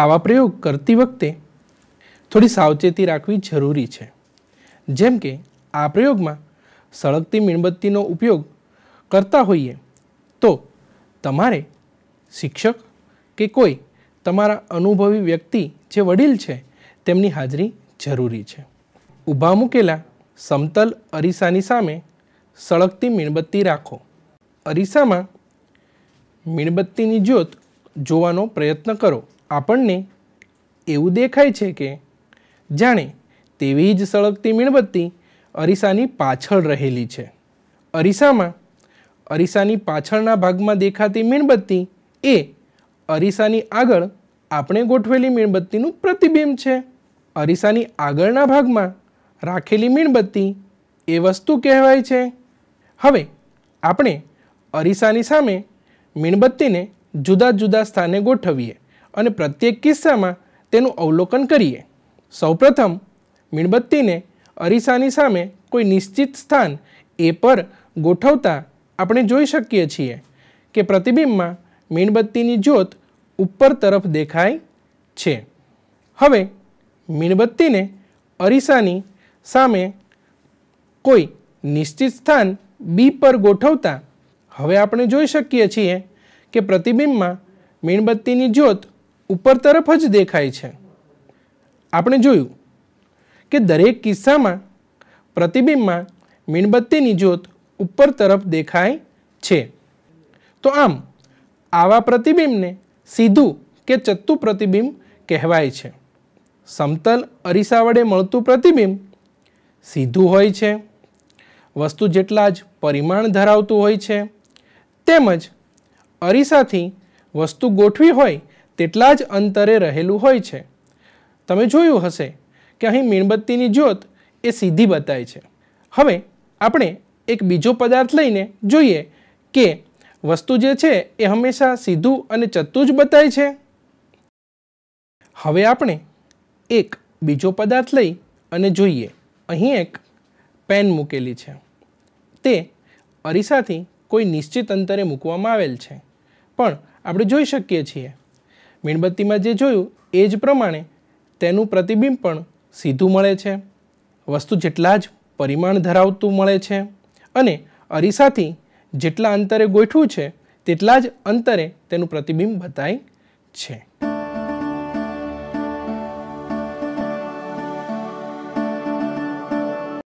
આવા પ્રયોગ કરતી વખતે થોડી સાવચેતી રાખવી જરૂરી છે જેમ કે આ પ્રયોગમાં સળગતી મીણબત્તીનો ઉપયોગ કરતા હોઈએ તો તમારે શિક્ષક કે કોઈ તમારા અનુભવી વ્યક્તિ જે વડીલ છે તેમની હાજરી જરૂરી છે ઊભા મૂકેલા સમતલ અરીસાની સામે સળગતી મીણબત્તી રાખો અરીસામાં મીણબત્તીની જ્યોત જોવાનો પ્રયત્ન કરો આપણને એવું દેખાય છે કે જાણે તેવી જ સળગતી મીણબત્તી અરીસાની પાછળ રહેલી છે અરીસામાં અરીસાની પાછળના ભાગમાં દેખાતી મીણબત્તી એ અરીસાની આગળ આપણે ગોઠવેલી મીણબત્તીનું પ્રતિબિંબ છે અરીસાની આગળના ભાગમાં રાખેલી મીણબત્તી એ વસ્તુ કહેવાય છે હવે આપણે અરીસાની સામે મીણબત્તીને જુદા જુદા સ્થાને ગોઠવીએ અને પ્રત્યેક કિસ્સામાં તેનું અવલોકન કરીએ સૌપ્રથમ મીણબત્તીને અરીસાની સામે કોઈ નિશ્ચિત સ્થાન એ પર ગોઠવતા આપણે જોઈ શકીએ છીએ કે પ્રતિબિંબમાં મીણબત્તીની જ્યોત ઉપર તરફ દેખાય છે હવે મીણબત્તીને અરીસાની સામે કોઈ નિશ્ચિત સ્થાન બી પર ગોઠવતા હવે આપણે જોઈ શકીએ છીએ કે પ્રતિબિંબમાં મીણબત્તીની જ્યોત ઉપર તરફ જ દેખાય છે આપણે જોયું કે દરેક કિસ્સામાં પ્રતિબિંબમાં મીણબત્તીની જ્યોત ઉપર તરફ દેખાય છે તો આમ આવા પ્રતિબિંબને સીધું કે ચત્તું પ્રતિબિંબ કહેવાય છે સમતલ અરીસા વડે મળતું પ્રતિબિંબ સીધું હોય છે વસ્તુ જેટલા જ પરિમાણ ધરાવતું હોય છે તેમજ અરીસાથી વસ્તુ ગોઠવી હોય તેટલા જ અંતરે રહેલું હોય છે તમે જોયું હશે કે અહીં મીણબત્તીની જ્યોત એ સીધી બતાય છે હવે આપણે એક બીજો પદાર્થ લઈને જોઈએ કે વસ્તુ જે છે એ હંમેશા સીધું અને ચત્તું જ બતાય છે હવે આપણે એક બીજો પદાર્થ લઈ અને જોઈએ અહીં એક પેન મૂકેલી છે તે અરીસાથી કોઈ નિશ્ચિત અંતરે મૂકવામાં આવેલ છે પણ આપણે જોઈ શકીએ છીએ મીણબત્તીમાં જે જોયું એ જ પ્રમાણે તેનું પ્રતિબિંબ પણ સીધું મળે છે વસ્તુ જેટલા જ પરિમાણ ધરાવતું મળે છે અને અરીસાથી જેટલા અંતરે ગોઠવું છે તેટલા જ અંતરે તેનું પ્રતિબિંબ બતાય છે